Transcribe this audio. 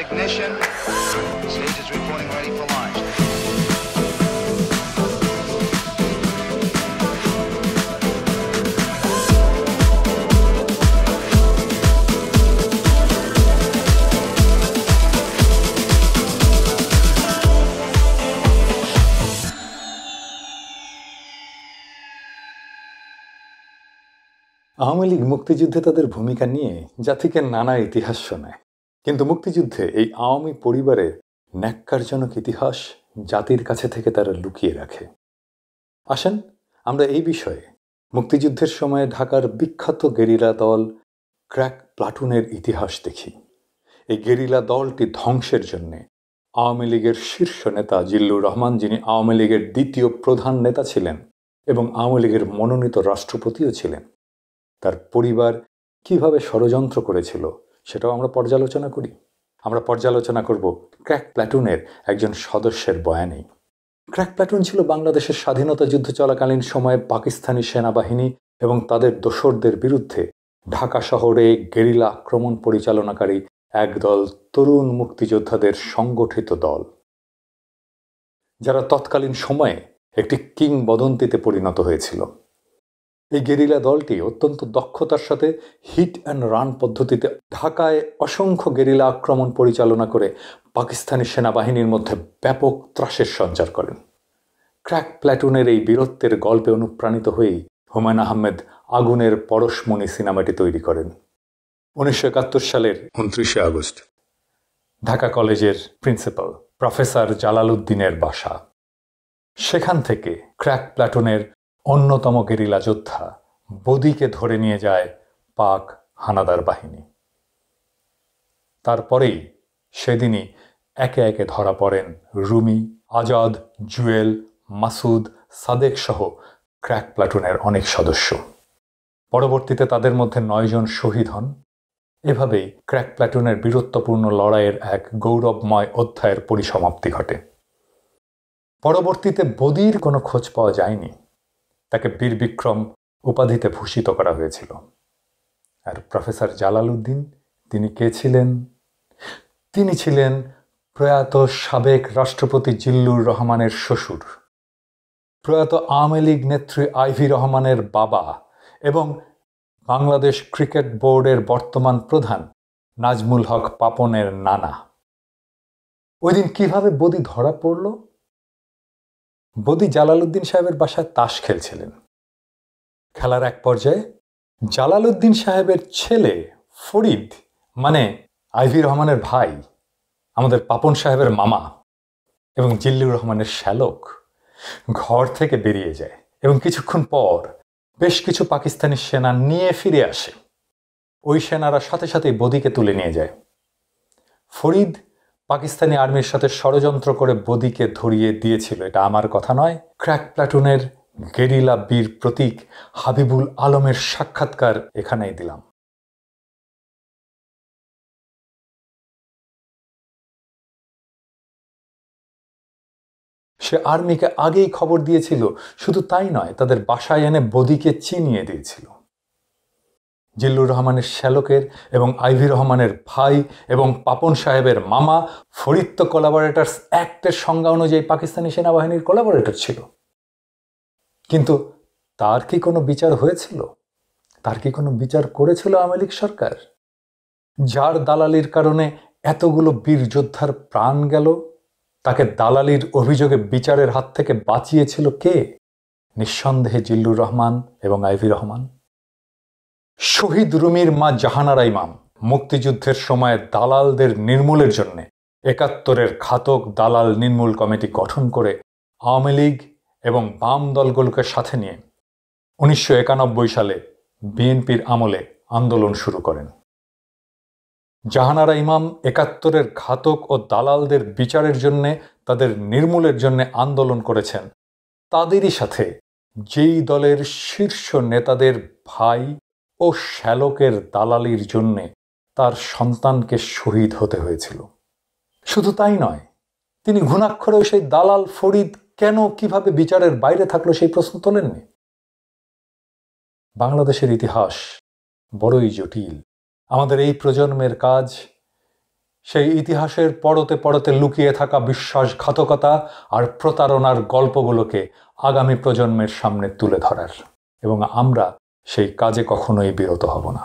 ignition. Stage is reporting ready for launch. Awami League মুক্তিযুদ্ধে তাদের ভূমিকা নিয়ে জাতিকে নানা ইতিহাস শোনায় কিন্তু মুক্তিযুদ্ধে এই আওয়ামী পরিবারে ন্যাক্কারজনক ইতিহাস জাতির কাছে থেকে তারা লুকিয়ে রাখে আসেন আমরা এই বিষয়ে মুক্তিযুদ্ধের সময়ে ঢাকার বিখ্যাত গেরিলা দল ক্র্যাক প্লাটুনের ইতিহাস দেখি এই গেরিলা দলটি ধ্বংসের জন্যে আওয়ামী লীগের শীর্ষ নেতা জিল্লুর রহমান যিনি আওয়ামী লীগের দ্বিতীয় প্রধান নেতা ছিলেন এবং আওয়ামী লীগের মনোনীত রাষ্ট্রপতিও ছিলেন তার পরিবার কিভাবে ষড়যন্ত্র করেছিল সেটাও আমরা পর্যালোচনা করি আমরা পর্যালোচনা করব ক্র্যাক প্ল্যাটুনের একজন সদস্যের বয়ানে ক্র্যাক প্ল্যাটুন ছিল বাংলাদেশের স্বাধীনতা যুদ্ধ চলাকালীন সময়ে পাকিস্তানি সেনাবাহিনী এবং তাদের দোসরদের বিরুদ্ধে ঢাকা শহরে গেরিলা আক্রমণ পরিচালনাকারী একদল তরুণ মুক্তিযোদ্ধাদের সংগঠিত দল যারা তৎকালীন সময়ে একটি কিংবদন্তিতে পরিণত হয়েছিল এই গেরিলা দলটি অত্যন্ত দক্ষতার সাথে হিট অ্যান্ড রান পদ্ধতিতে ঢাকায় অসংখ্য গেরিলা আক্রমণ পরিচালনা করে পাকিস্তানি সেনাবাহিনীর মধ্যে ব্যাপক ত্রাসের সঞ্চার করেন ক্র্যাক প্ল্যাটুনের এই বীরত্বের গল্পে অনুপ্রাণিত হয়েই হুমায়ুন আহমেদ আগুনের পরশমণি সিনেমাটি তৈরি করেন উনিশশো একাত্তর সালের উনত্রিশে আগস্ট ঢাকা কলেজের প্রিন্সিপাল প্রফেসর জালালুদ্দিনের বাসা সেখান থেকে ক্র্যাক প্ল্যাটুনের অন্যতম গেরিলা যোদ্ধা বদিকে ধরে নিয়ে যায় পাক হানাদার বাহিনী তারপরেই সেদিনই একে একে ধরা পড়েন রুমি আজাদ জুয়েল মাসুদ সাদেক সহ ক্র্যাক প্লাটুনের অনেক সদস্য পরবর্তীতে তাদের মধ্যে নয়জন শহীদ হন এভাবেই ক্র্যাক প্লাটুনের বীরত্বপূর্ণ লড়াইয়ের এক গৌরবময় অধ্যায়ের পরিসমাপ্তি ঘটে পরবর্তীতে বদির কোনো খোঁজ পাওয়া যায়নি তাকে বীর বিক্রম উপাধিতে ভূষিত করা হয়েছিল আর প্রফেসর জালাল উদ্দিন তিনি কে ছিলেন তিনি ছিলেন প্রয়াত সাবেক রাষ্ট্রপতি জিল্লুর রহমানের শ্বশুর প্রয়াত আওয়ামী লীগ নেত্রী আইভি রহমানের বাবা এবং বাংলাদেশ ক্রিকেট বোর্ডের বর্তমান প্রধান নাজমুল হক পাপনের নানা ওই দিন কীভাবে বদি ধরা পড়ল বদি জালালুদ্দিন সাহেবের বাসায় তাস খেলছিলেন খেলার এক পর্যায়ে জালালুদ্দিন সাহেবের ছেলে ফরিদ মানে আইভি রহমানের ভাই আমাদের পাপন সাহেবের মামা এবং জিল্লুর রহমানের শ্যালক ঘর থেকে বেরিয়ে যায় এবং কিছুক্ষণ পর বেশ কিছু পাকিস্তানি সেনা নিয়ে ফিরে আসে ওই সেনারা সাথে সাথে বদিকে তুলে নিয়ে যায় ফরিদ পাকিস্তানি আর্মির সাথে ষড়যন্ত্র করে বদিকে ধরিয়ে দিয়েছিল এটা আমার কথা নয় ক্র্যাক প্লাটুনের গেরিলা বীর প্রতীক হাবিবুল আলমের সাক্ষাৎকার এখানেই দিলাম সে আর্মিকে আগেই খবর দিয়েছিল শুধু তাই নয় তাদের বাসায় এনে বদিকে চিনিয়ে দিয়েছিল জিল্লুর রহমানের শ্যালকের এবং আইভি রহমানের ভাই এবং পাপন সাহেবের মামা ফরিত্ত কোলাবোরেটার্স অ্যাক্টের সংজ্ঞা অনুযায়ী পাকিস্তানি সেনাবাহিনীর কোলাবোরেটর ছিল কিন্তু তার কি কোনো বিচার হয়েছিল তার কি কোনো বিচার করেছিল আওয়ামী লীগ সরকার যার দালালির কারণে এতগুলো বীর যোদ্ধার প্রাণ গেল তাকে দালালির অভিযোগে বিচারের হাত থেকে বাঁচিয়েছিল কে নিঃসন্দেহে জিল্লুর রহমান এবং আইভি রহমান শহীদ রুমির মা জাহানারা ইমাম মুক্তিযুদ্ধের সময় দালালদের নির্মূলের জন্য একাত্তরের ঘাতক দালাল নির্মূল কমিটি গঠন করে আওয়ামী লীগ এবং বাম দলগুলোকে সাথে নিয়ে উনিশশো সালে বিএনপির আমলে আন্দোলন শুরু করেন জাহানারা ইমাম একাত্তরের ঘাতক ও দালালদের বিচারের জন্যে তাদের নির্মূলের জন্যে আন্দোলন করেছেন তাদেরই সাথে যেই দলের শীর্ষ নেতাদের ভাই ও শ্যালকের দালালির জন্যে তার সন্তানকে শহীদ হতে হয়েছিল শুধু তাই নয় তিনি ঘুণাক্ষরেও সেই দালাল ফরিদ কেন কিভাবে বিচারের বাইরে থাকলো সেই প্রশ্ন তোলেননি বাংলাদেশের ইতিহাস বড়ই জটিল আমাদের এই প্রজন্মের কাজ সেই ইতিহাসের পড়তে পড়তে লুকিয়ে থাকা বিশ্বাসঘাতকতা আর প্রতারণার গল্পগুলোকে আগামী প্রজন্মের সামনে তুলে ধরার এবং আমরা সেই কাজে কখনোই বিরত হব না